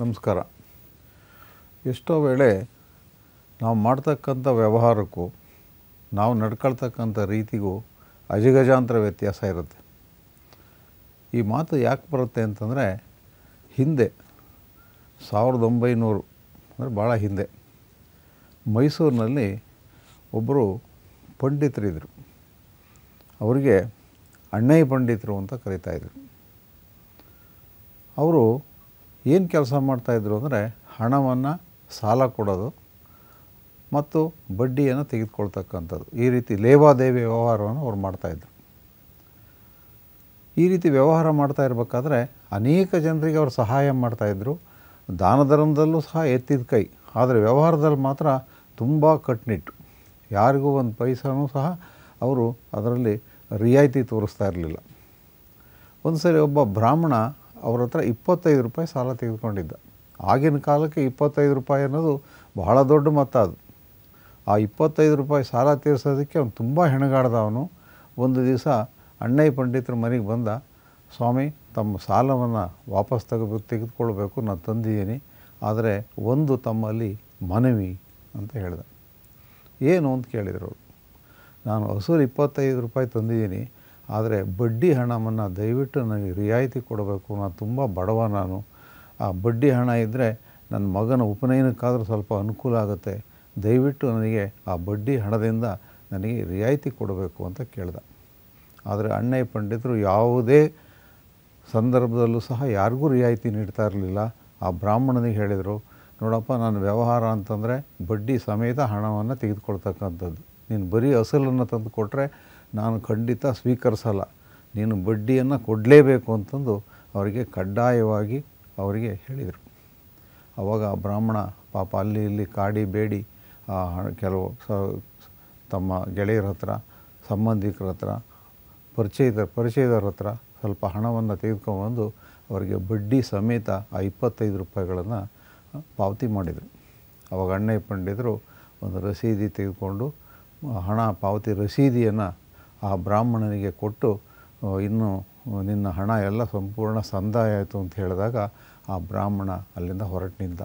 ನಮಸ್ಕಾರ ಎಷ್ಟೋ ವೇಳೆ ನಾವು ಮಾಡ್ತಕ್ಕಂಥ ವ್ಯವಹಾರಕ್ಕೂ ನಾವು ನಡ್ಕೊಳ್ತಕ್ಕಂಥ ರೀತಿಗೂ ಅಜಗಜಾಂತರ ವ್ಯತ್ಯಾಸ ಇರುತ್ತೆ ಈ ಮಾತು ಯಾಕೆ ಬರುತ್ತೆ ಅಂತಂದರೆ ಹಿಂದೆ ಸಾವಿರದ ಒಂಬೈನೂರು ಅಂದರೆ ಭಾಳ ಹಿಂದೆ ಮೈಸೂರಿನಲ್ಲಿ ಒಬ್ಬರು ಪಂಡಿತರಿದ್ದರು ಅವರಿಗೆ ಅಣ್ಣಯ್ಯ ಪಂಡಿತರು ಅಂತ ಇದ್ರು ಅವರು ಏನು ಕೆಲಸ ಮಾಡ್ತಾಯಿದ್ರು ಅಂದರೆ ಹಣವನ್ನು ಸಾಲ ಕೊಡೋದು ಮತ್ತು ಬಡ್ಡಿಯನ್ನು ತೆಗೆದುಕೊಳ್ತಕ್ಕಂಥದ್ದು ಈ ರೀತಿ ಲೇವಾದೇವಿ ವ್ಯವಹಾರವನ್ನು ಅವ್ರು ಮಾಡ್ತಾಯಿದ್ರು ಈ ರೀತಿ ವ್ಯವಹಾರ ಮಾಡ್ತಾ ಇರಬೇಕಾದ್ರೆ ಅನೇಕ ಜನರಿಗೆ ಅವರು ಸಹಾಯ ಮಾಡ್ತಾಯಿದ್ರು ದಾನ ಧರ್ಮದಲ್ಲೂ ಸಹ ಎತ್ತಿದ ಕೈ ಆದರೆ ವ್ಯವಹಾರದಲ್ಲಿ ಮಾತ್ರ ತುಂಬ ಕಟ್ಟುನಿಟ್ಟು ಯಾರಿಗೂ ಒಂದು ಪೈಸಾನೂ ಸಹ ಅವರು ಅದರಲ್ಲಿ ರಿಯಾಯಿತಿ ತೋರಿಸ್ತಾ ಇರಲಿಲ್ಲ ಒಂದು ಸರಿ ಒಬ್ಬ ಬ್ರಾಹ್ಮಣ ಅವ್ರ ಹತ್ರ ಇಪ್ಪತ್ತೈದು ರೂಪಾಯಿ ಸಾಲ ತೆಗೆದುಕೊಂಡಿದ್ದ ಆಗಿನ ಕಾಲಕ್ಕೆ ಇಪ್ಪತ್ತೈದು ರೂಪಾಯಿ ಅನ್ನೋದು ಬಹಳ ದೊಡ್ಡ ಮೊತ್ತ ಅದು ಆ ಇಪ್ಪತ್ತೈದು ರೂಪಾಯಿ ಸಾಲ ತೀರಿಸೋದಕ್ಕೆ ಅವನು ತುಂಬ ಹೆಣಗಾಡ್ದ ಅವನು ಒಂದು ದಿವಸ ಅಣ್ಣಯ್ಯ ಪಂಡಿತರ ಮನೆಗೆ ಬಂದ ಸ್ವಾಮಿ ತಮ್ಮ ಸಾಲವನ್ನು ವಾಪಸ್ ತೆಗೆದು ತೆಗೆದುಕೊಳ್ಬೇಕು ನಾನು ತಂದಿದ್ದೀನಿ ಆದರೆ ಒಂದು ತಮ್ಮಲ್ಲಿ ಮನವಿ ಅಂತ ಹೇಳಿದ ಏನು ಅಂತ ಕೇಳಿದರು ಅವರು ನಾನು ಹಸೂರು ಇಪ್ಪತ್ತೈದು ರೂಪಾಯಿ ತಂದಿದ್ದೀನಿ ಆದರೆ ಬಡ್ಡಿ ಹಣವನ್ನು ದಯವಿಟ್ಟು ನನಗೆ ರಿಯಾಯಿತಿ ಕೊಡಬೇಕು ನಾನು ತುಂಬ ಬಡವ ನಾನು ಆ ಬಡ್ಡಿ ಹಣ ಇದ್ದರೆ ನನ್ನ ಮಗನ ಉಪನಯನಕ್ಕಾದರೂ ಸ್ವಲ್ಪ ಅನುಕೂಲ ಆಗುತ್ತೆ ದಯವಿಟ್ಟು ನನಗೆ ಆ ಬಡ್ಡಿ ಹಣದಿಂದ ನನಗೆ ರಿಯಾಯಿತಿ ಕೊಡಬೇಕು ಅಂತ ಕೇಳಿದ ಆದರೆ ಅಣ್ಣಯ್ಯ ಪಂಡಿತರು ಯಾವುದೇ ಸಂದರ್ಭದಲ್ಲೂ ಸಹ ಯಾರಿಗೂ ರಿಯಾಯಿತಿ ನೀಡ್ತಾ ಇರಲಿಲ್ಲ ಆ ಬ್ರಾಹ್ಮಣನಿಗೆ ಹೇಳಿದರು ನೋಡಪ್ಪ ನನ್ನ ವ್ಯವಹಾರ ಅಂತಂದರೆ ಬಡ್ಡಿ ಸಮೇತ ಹಣವನ್ನು ತೆಗೆದುಕೊಳ್ತಕ್ಕಂಥದ್ದು ನೀನು ಬರೀ ಅಸಲನ್ನು ತಂದು ಕೊಟ್ಟರೆ ನಾನು ಖಂಡಿತ ಸ್ವೀಕರಿಸಲ್ಲ ನೀನು ಬಡ್ಡಿಯನ್ನು ಕೊಡಲೇಬೇಕು ಅಂತಂದು ಅವರಿಗೆ ಕಡ್ಡಾಯವಾಗಿ ಅವರಿಗೆ ಹೇಳಿದರು ಆವಾಗ ಬ್ರಾಹ್ಮಣ ಪಾಪ ಅಲ್ಲಿ ಇಲ್ಲಿ ಕಾಡಿ ಬೇಡಿ ಆ ಕೆಲವು ಸ ತಮ್ಮ ಗೆಳೆಯರ ಹತ್ರ ಸಂಬಂಧಿಕರ ಹತ್ರ ಪರಿಚಯದ ಪರಿಚಯದವ್ರ ಹತ್ರ ಸ್ವಲ್ಪ ಹಣವನ್ನು ತೆಗೆದುಕೊಂಡ್ಬಂದು ಅವರಿಗೆ ಬಡ್ಡಿ ಸಮೇತ ಆ ಇಪ್ಪತ್ತೈದು ರೂಪಾಯಿಗಳನ್ನು ಪಾವತಿ ಮಾಡಿದರು ಆವಾಗ ಅಣ್ಣ ಪಂಡಿತರು ಒಂದು ರಸೀದಿ ತೆಗೆದುಕೊಂಡು ಹಣ ಪಾವತಿ ರಸೀದಿಯನ್ನು ಆ ಬ್ರಾಹ್ಮಣನಿಗೆ ಕೊಟ್ಟು ಇನ್ನು ನಿನ್ನ ಹಣ ಎಲ್ಲ ಸಂಪೂರ್ಣ ಸಂದಾಯ ಆಯಿತು ಅಂತ ಹೇಳಿದಾಗ ಆ ಬ್ರಾಹ್ಮಣ ಅಲ್ಲಿಂದ ಹೊರಟು ನಿಂತ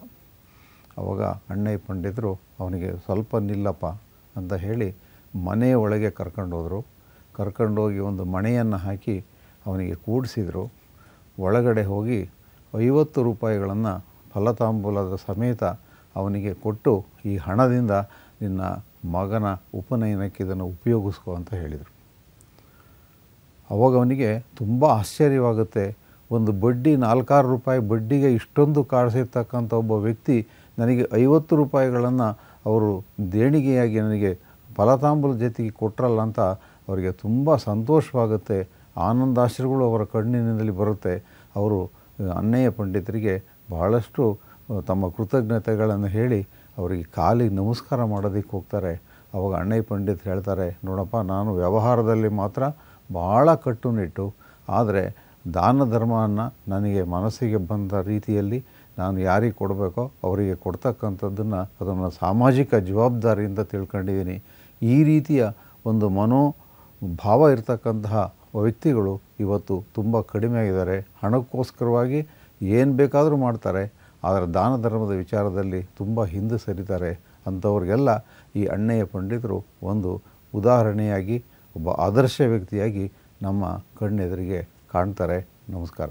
ಅವಾಗ ಅಣ್ಣಯ್ಯ ಪಂಡಿತರು ಅವನಿಗೆ ಸ್ವಲ್ಪ ನಿಲ್ಲಪ್ಪ ಅಂತ ಹೇಳಿ ಮನೆಯ ಒಳಗೆ ಕರ್ಕೊಂಡೋದ್ರು ಕರ್ಕೊಂಡೋಗಿ ಒಂದು ಮಣೆಯನ್ನು ಹಾಕಿ ಅವನಿಗೆ ಕೂಡಿಸಿದರು ಒಳಗಡೆ ಹೋಗಿ ಐವತ್ತು ರೂಪಾಯಿಗಳನ್ನು ಫಲತಾಂಬೂಲದ ಸಮೇತ ಅವನಿಗೆ ಕೊಟ್ಟು ಈ ಹಣದಿಂದ ನಿನ್ನ ಮಗನ ಉಪನಯನಕ್ಕೆ ಇದನ್ನು ಉಪಯೋಗಿಸ್ಕೋ ಅಂತ ಹೇಳಿದರು ಅವಾಗ ಅವನಿಗೆ ತುಂಬ ಆಶ್ಚರ್ಯವಾಗುತ್ತೆ ಒಂದು ಬಡ್ಡಿ ನಾಲ್ಕಾರು ರೂಪಾಯಿ ಬಡ್ಡಿಗೆ ಇಷ್ಟೊಂದು ಕಾಡಿಸಿರ್ತಕ್ಕಂಥ ಒಬ್ಬ ವ್ಯಕ್ತಿ ನನಗೆ ಐವತ್ತು ರೂಪಾಯಿಗಳನ್ನು ಅವರು ದೇಣಿಗೆಯಾಗಿ ನನಗೆ ಫಲತಾಂಬುಲ ಜೊತೆಗೆ ಕೊಟ್ಟರಲ್ಲ ಅಂತ ಅವರಿಗೆ ತುಂಬ ಸಂತೋಷವಾಗುತ್ತೆ ಆನಂದಾಶ್ರಗಳು ಅವರ ಕಣ್ಣಿನಲ್ಲಿ ಬರುತ್ತೆ ಅವರು ಅನ್ನಯ್ಯ ಪಂಡಿತರಿಗೆ ಬಹಳಷ್ಟು ತಮ್ಮ ಕೃತಜ್ಞತೆಗಳನ್ನು ಹೇಳಿ ಅವರಿಗೆ ಕಾಲಿಗೆ ನಮಸ್ಕಾರ ಮಾಡೋದಕ್ಕೆ ಹೋಗ್ತಾರೆ ಅವಾಗ ಅಣ್ಣಯ್ಯ ಪಂಡಿತ್ ಹೇಳ್ತಾರೆ ನೋಡಪ್ಪ ನಾನು ವ್ಯವಹಾರದಲ್ಲಿ ಮಾತ್ರ ಭಾಳ ಕಟ್ಟುನಿಟ್ಟು ಆದರೆ ದಾನ ಧರ್ಮವನ್ನು ನನಗೆ ಮನಸ್ಸಿಗೆ ಬಂದ ರೀತಿಯಲ್ಲಿ ನಾನು ಯಾರಿಗೆ ಕೊಡಬೇಕೋ ಅವರಿಗೆ ಕೊಡ್ತಕ್ಕಂಥದ್ದನ್ನು ಅದನ್ನು ಸಾಮಾಜಿಕ ಜವಾಬ್ದಾರಿಯಿಂದ ತಿಳ್ಕೊಂಡಿದ್ದೀನಿ ಈ ರೀತಿಯ ಒಂದು ಮನೋ ಭಾವ ಇರತಕ್ಕಂತಹ ವ್ಯಕ್ತಿಗಳು ಇವತ್ತು ತುಂಬ ಕಡಿಮೆ ಆಗಿದ್ದಾರೆ ಹಣಕ್ಕೋಸ್ಕರವಾಗಿ ಏನು ಬೇಕಾದರೂ ಮಾಡ್ತಾರೆ ಆದರೆ ದಾನ ಧರ್ಮದ ವಿಚಾರದಲ್ಲಿ ತುಂಬ ಹಿಂದೆ ಸರಿತಾರೆ ಅಂಥವ್ರಿಗೆಲ್ಲ ಈ ಅಣ್ಣಯ್ಯ ಪಂಡಿತರು ಒಂದು ಉದಾಹರಣೆಯಾಗಿ ಒಬ್ಬ ಆದರ್ಶ ವ್ಯಕ್ತಿಯಾಗಿ ನಮ್ಮ ಕಣ್ಣೆದುರಿಗೆ ಕಾಣ್ತಾರೆ ನಮಸ್ಕಾರ